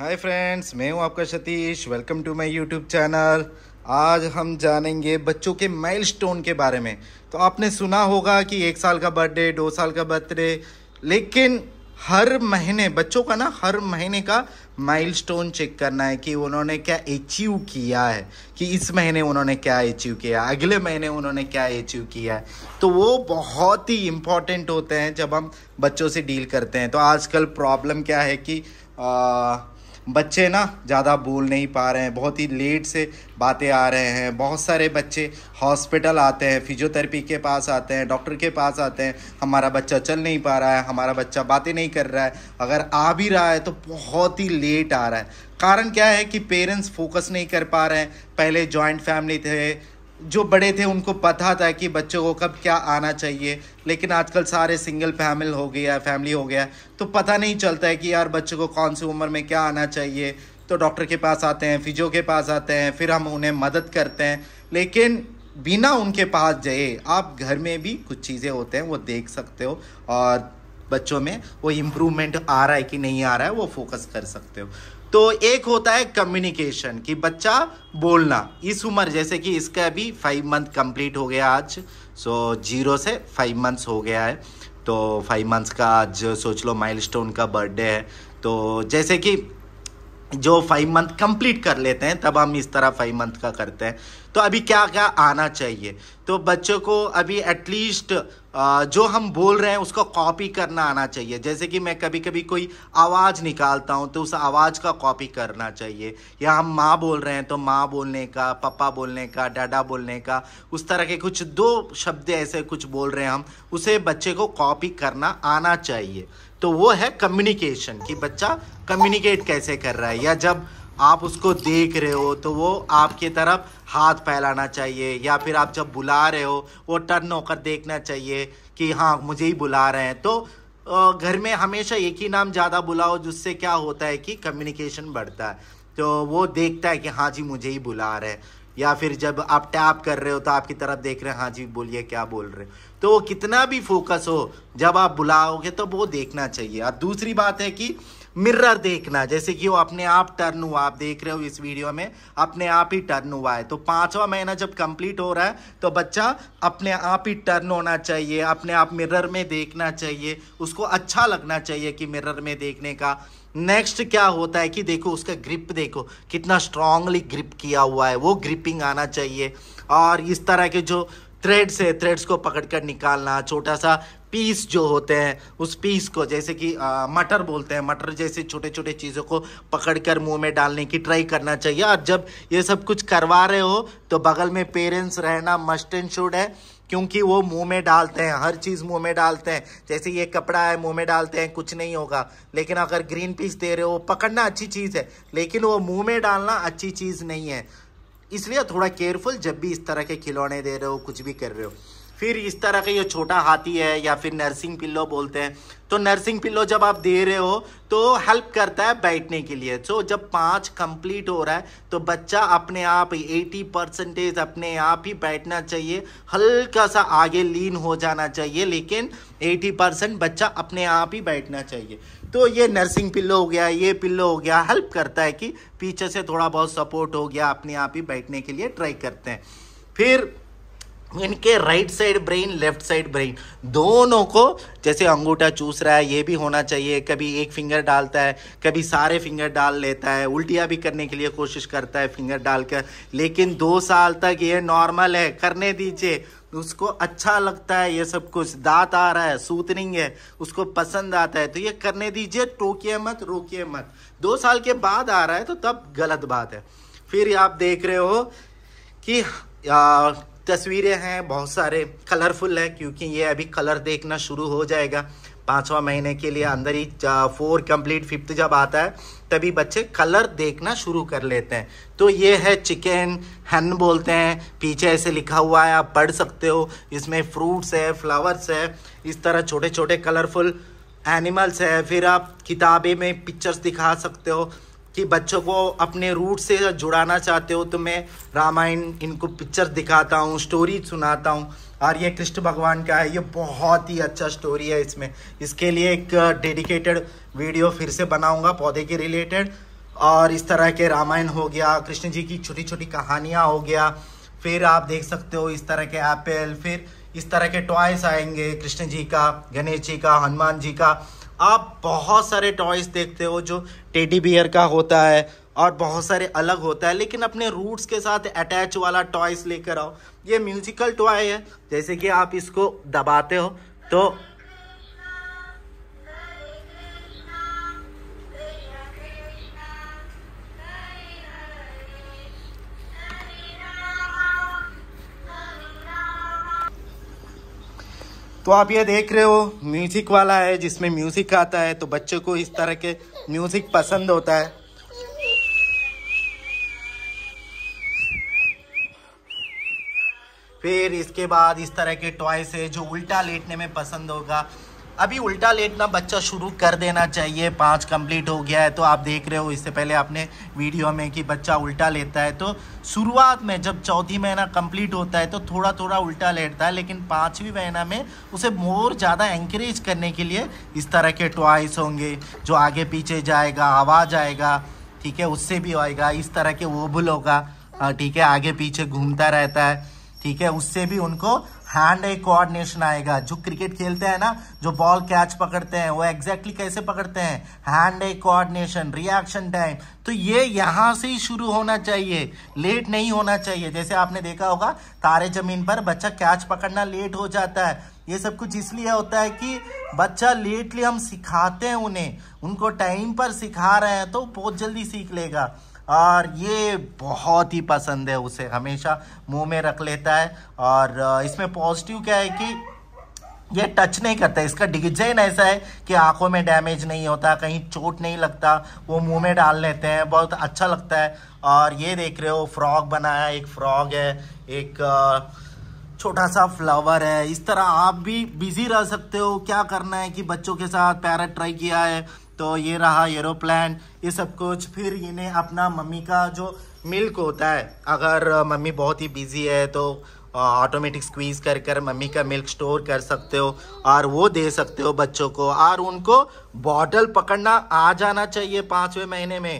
hi friends मैं हूं आपका Satish welcome to my YouTube channel आज हम जानेंगे बच्चों के माइलस्टोन के बारे में तो आपने सुना होगा कि एक साल का बर्थडे दो साल का बर्थडे लेकिन हर महीने बच्चों का ना हर महीने का माइलस्टोन चेक करना है कि उन्होंने क्या अचीव किया है कि इस महीने उन्होंने क्या अचीव किया अगले महीने उन्होंने क्या अचीव किया है तो वो बहुत ही इम्पॉर्टेंट होते हैं जब हम बच्चों से डील करते हैं तो आजकल प्रॉब्लम क्या है कि आ, बच्चे ना ज़्यादा बोल नहीं पा रहे हैं बहुत ही लेट से बातें आ रहे हैं बहुत सारे बच्चे हॉस्पिटल आते हैं फिजियोथेरेपी के पास आते हैं डॉक्टर के पास आते हैं हमारा बच्चा चल नहीं पा रहा है हमारा बच्चा बातें नहीं कर रहा है अगर आ भी रहा है तो बहुत ही लेट आ रहा है कारण क्या है कि पेरेंट्स फोकस नहीं कर पा रहे हैं पहले जॉइंट फैमिली थे जो बड़े थे उनको पता था कि बच्चों को कब क्या आना चाहिए लेकिन आजकल सारे सिंगल फैमिल हो गया फैमिली हो गया तो पता नहीं चलता है कि यार बच्चों को कौन सी उम्र में क्या आना चाहिए तो डॉक्टर के पास आते हैं फिजियो के पास आते हैं फिर हम उन्हें मदद करते हैं लेकिन बिना उनके पास जाए आप घर में भी कुछ चीज़ें होते हैं वो देख सकते हो और बच्चों में वो इम्प्रूवमेंट आ रहा है कि नहीं आ रहा है वो फोकस कर सकते हो तो एक होता है कम्युनिकेशन कि बच्चा बोलना इस उम्र जैसे कि इसका अभी फाइव मंथ कंप्लीट हो गया आज सो जीरो से फाइव मंथ्स हो गया है तो फाइव मंथ्स का आज सोच लो माइलस्टोन का बर्थडे है तो जैसे कि जो फाइव मंथ कंप्लीट कर लेते हैं तब हम इस तरह फाइव मंथ का करते हैं तो अभी क्या क्या आना चाहिए तो बच्चों को अभी एटलीस्ट जो हम बोल रहे हैं उसको कॉपी करना आना चाहिए जैसे कि मैं कभी कभी कोई आवाज़ निकालता हूँ तो उस आवाज़ का कॉपी करना चाहिए या हम माँ बोल रहे हैं तो माँ बोलने का पापा बोलने का डाडा बोलने का उस तरह के कुछ दो शब्द ऐसे कुछ बोल रहे हैं हम उसे बच्चे को कॉपी करना आना चाहिए तो वो है कम्युनिकेशन कि बच्चा कम्युनिकेट कैसे कर रहा है या जब आप उसको देख रहे हो तो वो आपकी तरफ हाथ फैलाना चाहिए या फिर आप जब बुला रहे हो वो टर्न होकर देखना चाहिए कि हाँ मुझे ही बुला रहे हैं तो घर में हमेशा एक ही नाम ज़्यादा बुलाओ जिससे क्या होता है कि कम्युनिकेशन बढ़ता है तो वो देखता है कि हाँ जी मुझे ही बुला रहे हैं या फिर जब आप टैप कर रहे हो तो आपकी तरफ देख रहे हैं हाँ जी बोलिए क्या बोल रहे हो तो वो कितना भी फोकस हो जब आप बुलाओगे तो वो देखना चाहिए और दूसरी बात है कि मिरर देखना जैसे कि वो अपने आप टर्न हुआ आप देख रहे हो इस वीडियो में अपने आप ही टर्न हुआ है तो पांचवा महीना जब कंप्लीट हो रहा है तो बच्चा अपने आप ही टर्न होना चाहिए अपने आप मिरर में देखना चाहिए उसको अच्छा लगना चाहिए कि मिरर में देखने का नेक्स्ट क्या होता है कि देखो उसका ग्रिप देखो कितना स्ट्रांगली ग्रिप किया हुआ है वो ग्रिपिंग आना चाहिए और इस तरह के जो थ्रेड्स है थ्रेड्स को पकड़कर निकालना छोटा सा पीस जो होते हैं उस पीस को जैसे कि मटर बोलते हैं मटर जैसे छोटे छोटे चीज़ों को पकड़कर मुंह में डालने की ट्राई करना चाहिए और जब ये सब कुछ करवा रहे हो तो बगल में पेरेंट्स रहना मस्ट एंड शुड है क्योंकि वो मुंह में डालते हैं हर चीज़ मुंह में डालते हैं जैसे ये कपड़ा है मुंह में डालते हैं कुछ नहीं होगा लेकिन अगर ग्रीन पीस दे रहे हो पकड़ना अच्छी चीज़ है लेकिन वो मुँह में डालना अच्छी चीज़ नहीं है इसलिए थोड़ा केयरफुल जब भी इस तरह के खिलौने दे रहे हो कुछ भी कर रहे हो फिर इस तरह का ये छोटा हाथी है या फिर नर्सिंग पिल्लो बोलते हैं तो नर्सिंग पिल्लो जब आप दे रहे हो तो हेल्प करता है बैठने के लिए सो जब पाँच कंप्लीट हो रहा है तो बच्चा अपने आप 80 परसेंटेज अपने आप ही बैठना चाहिए हल्का सा आगे लीन हो जाना चाहिए लेकिन 80 परसेंट बच्चा अपने आप ही बैठना चाहिए तो ये नर्सिंग पिल्लो हो गया ये पिल्लो हो गया हेल्प करता है कि पीछे से थोड़ा बहुत सपोर्ट हो गया अपने आप ही बैठने के लिए ट्राई करते हैं फिर इनके right side brain left side brain दोनों को जैसे अंगूठा चूस रहा है ये भी होना चाहिए कभी एक फिंगर डालता है कभी सारे फिंगर डाल लेता है उल्टियाँ भी करने के लिए कोशिश करता है फिंगर डालकर लेकिन दो साल तक ये नॉर्मल है करने दीजिए उसको अच्छा लगता है ये सब कुछ दांत आ रहा है सूतनिंग है उसको पसंद आता है तो ये करने दीजिए टोकिए मत रोकिए मत दो साल के बाद आ रहा है तो तब गलत बात है फिर आप देख रहे हो कि तस्वीरें हैं बहुत सारे कलरफुल हैं क्योंकि ये अभी कलर देखना शुरू हो जाएगा पाँचवा महीने के लिए अंदर ही फोर कंप्लीट फिफ्थ जब आता है तभी बच्चे कलर देखना शुरू कर लेते हैं तो ये है चिकन हन बोलते हैं पीछे ऐसे लिखा हुआ है आप पढ़ सकते हो इसमें फ्रूट्स है फ्लावर्स है इस तरह छोटे छोटे कलरफुल एनिमल्स है फिर आप किताबें में पिक्चर्स दिखा सकते हो कि बच्चों को अपने रूट से जुड़ाना चाहते हो तो मैं रामायण इनको पिक्चर दिखाता हूँ स्टोरी सुनाता हूँ और ये कृष्ण भगवान का है ये बहुत ही अच्छा स्टोरी है इसमें इसके लिए एक डेडिकेटेड वीडियो फिर से बनाऊँगा पौधे के रिलेटेड और इस तरह के रामायण हो गया कृष्ण जी की छोटी छोटी कहानियाँ हो गया फिर आप देख सकते हो इस तरह के एप्पल फिर इस तरह के टॉयस आएंगे कृष्ण जी का गणेश जी का हनुमान जी का आप बहुत सारे टॉयज़ देखते हो जो टेडी बियर का होता है और बहुत सारे अलग होता है लेकिन अपने रूट्स के साथ अटैच वाला टॉयस लेकर आओ ये म्यूजिकल टॉय है जैसे कि आप इसको दबाते हो तो तो आप ये देख रहे हो म्यूज़िक वाला है जिसमें म्यूज़िक आता है तो बच्चों को इस तरह के म्यूज़िक पसंद होता है फिर इसके बाद इस तरह के टॉयस है जो उल्टा लेटने में पसंद होगा अभी उल्टा लेटना बच्चा शुरू कर देना चाहिए पाँच कंप्लीट हो गया है तो आप देख रहे हो इससे पहले आपने वीडियो में कि बच्चा उल्टा लेता है तो शुरुआत में जब चौथी महीना कंप्लीट होता है तो थोड़ा थोड़ा उल्टा लेटता है लेकिन पाँचवीं महीना में उसे मोर ज़्यादा इंकरेज करने के लिए इस तरह के टॉयस होंगे जो आगे पीछे जाएगा आवाज़ आएगा ठीक है उससे भी आएगा इस तरह के वो भुल होगा हाँ, ठीक है आगे पीछे घूमता रहता है કે ઉસસે ભી ઉનકો હેન્ડ આ કોઓર્ડિનેશન આયગા જો ક્રિકેટ ખેલતે હે ના જો બોલ કેચ પકડતે હે વો એક્ઝેક્ટલી કૈસે પકડતે હે હેન્ડ આ કોઓર્ડિનેશન reaction time તો યે યહા સે શુરુ હોના ચાહીએ લેટ નહીં હોના ચાહીએ જેસે આપને દેખા હોગા કારે જમીન પર બચ્ચા કેચ પકડના લેટ હો જાતા હે યે સબ કુછ ઇસલી હે હોતા હે કી બચ્ચા લેટલી હમ શીખાતે ઉને ઉનકો ટાઈમ પર શીખા રહે તો બહુ જલ્દી શીખ લેગા और ये बहुत ही पसंद है उसे हमेशा मुंह में रख लेता है और इसमें पॉजिटिव क्या है कि ये टच नहीं करता इसका डिजाइन ऐसा है कि आंखों में डैमेज नहीं होता कहीं चोट नहीं लगता वो मुंह में डाल लेते हैं बहुत अच्छा लगता है और ये देख रहे हो फ्रॉक बनाया एक फ्रॉग है एक छोटा सा फ्लावर है इस तरह आप भी बिजी रह सकते हो क्या करना है कि बच्चों के साथ पैरट ट्राई किया है तो ये रहा एरोप्लान ये सब कुछ फिर इन्हें अपना मम्मी का जो मिल्क होता है अगर मम्मी बहुत ही बिजी है तो ऑटोमेटिक स्क्वीज़ कर कर मम्मी का मिल्क स्टोर कर सकते हो और वो दे सकते हो बच्चों को और उनको बॉटल पकड़ना आ जाना चाहिए पाँचवें महीने में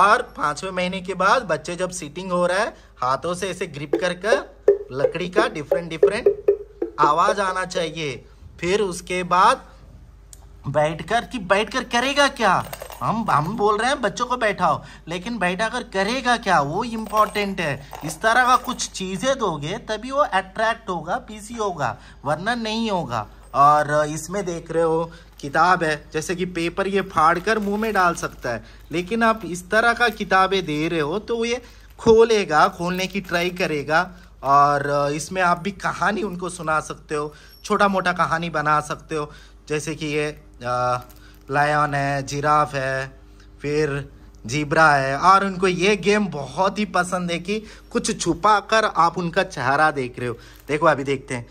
और पाँचवें महीने के बाद बच्चे जब सीटिंग हो रहा है हाथों से ऐसे ग्रिप कर कर लकड़ी का डिफरेंट डिफरेंट आवाज़ आना चाहिए फिर उसके बाद बैठकर कि बैठकर करेगा क्या हम हम बोल रहे हैं बच्चों को बैठाओ लेकिन बैठा कर करेगा क्या वो इम्पॉर्टेंट है इस तरह का कुछ चीज़ें दोगे तभी वो अट्रैक्ट होगा पीसी होगा वरना नहीं होगा और इसमें देख रहे हो किताब है जैसे कि पेपर ये फाड़ कर मुँह में डाल सकता है लेकिन आप इस तरह का किताबें दे रहे हो तो ये खोलेगा खोलने की ट्राई करेगा और इसमें आप भी कहानी उनको सुना सकते हो छोटा मोटा कहानी बना सकते हो जैसे कि ये लायन है जिराफ है फिर जीब्रा है और उनको ये गेम बहुत ही पसंद है कि कुछ छुपा कर आप उनका चेहरा देख रहे हो देखो अभी देखते हैं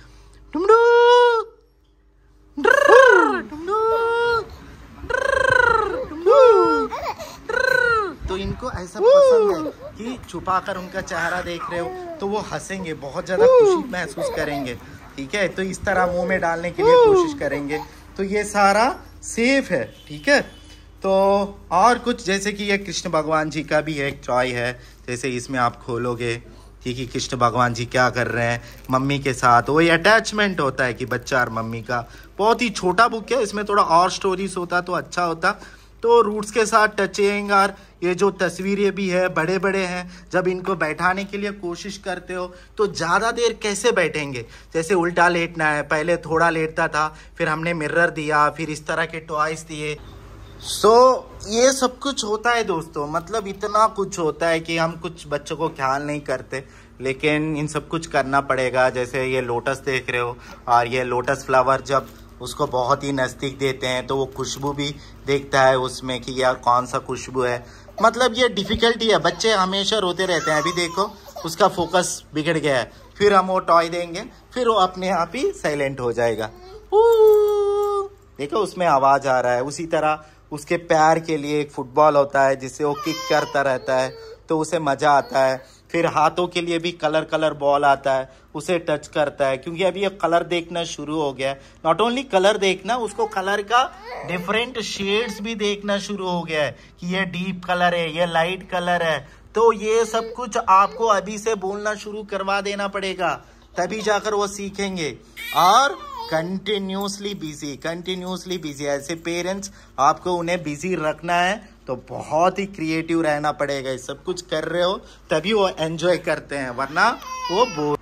तो इनको ऐसा पसंद है कि छुपा कर उनका चेहरा देख रहे हो तो वो हंसेंगे बहुत ज़्यादा खुशी महसूस करेंगे ठीक है तो इस तरह मुंह में डालने के लिए कोशिश करेंगे तो ये सारा सेफ है ठीक है तो और कुछ जैसे कि ये कृष्ण भगवान जी का भी एक चॉय है जैसे इसमें आप खोलोगे ठीक है कृष्ण भगवान जी क्या कर रहे हैं मम्मी के साथ वही अटैचमेंट होता है कि बच्चा और मम्मी का बहुत ही छोटा बुक है इसमें थोड़ा और स्टोरीज होता तो अच्छा होता तो रूट्स के साथ टचिंग और ये जो तस्वीरें भी है बड़े बड़े हैं जब इनको बैठाने के लिए कोशिश करते हो तो ज़्यादा देर कैसे बैठेंगे जैसे उल्टा लेटना है पहले थोड़ा लेटता था फिर हमने मिर्रर दिया फिर इस तरह के टॉयस दिए सो so, ये सब कुछ होता है दोस्तों मतलब इतना कुछ होता है कि हम कुछ बच्चों को ख्याल नहीं करते लेकिन इन सब कुछ करना पड़ेगा जैसे ये लोटस देख रहे हो और ये लोटस फ्लावर जब उसको बहुत ही नज़दीक देते हैं तो वो खुशबू भी देखता है उसमें कि यार कौन सा खुशबू है मतलब ये डिफ़िकल्टी है बच्चे हमेशा रोते रहते हैं अभी देखो उसका फोकस बिगड़ गया है फिर हम वो टॉय देंगे फिर वो अपने आप ही साइलेंट हो जाएगा देखो उसमें आवाज़ आ रहा है उसी तरह उसके पैर के लिए एक फुटबॉल होता है जिसे वो किक करता रहता है तो उसे मज़ा आता है फिर हाथों के लिए भी कलर कलर बॉल आता है उसे टच करता है क्योंकि अभी ये कलर देखना शुरू हो गया है नॉट ओनली कलर देखना उसको कलर का डिफरेंट शेड्स भी देखना शुरू हो गया है कि ये डीप कलर है ये लाइट कलर है तो ये सब कुछ आपको अभी से बोलना शुरू करवा देना पड़ेगा तभी जाकर वो सीखेंगे और कंटिन्यूसली बिजी कंटिन्यूसली बिजी ऐसे पेरेंट्स आपको उन्हें बिजी रखना है तो बहुत ही क्रिएटिव रहना पड़ेगा सब कुछ कर रहे हो तभी वो एंजॉय करते हैं वरना वो बोर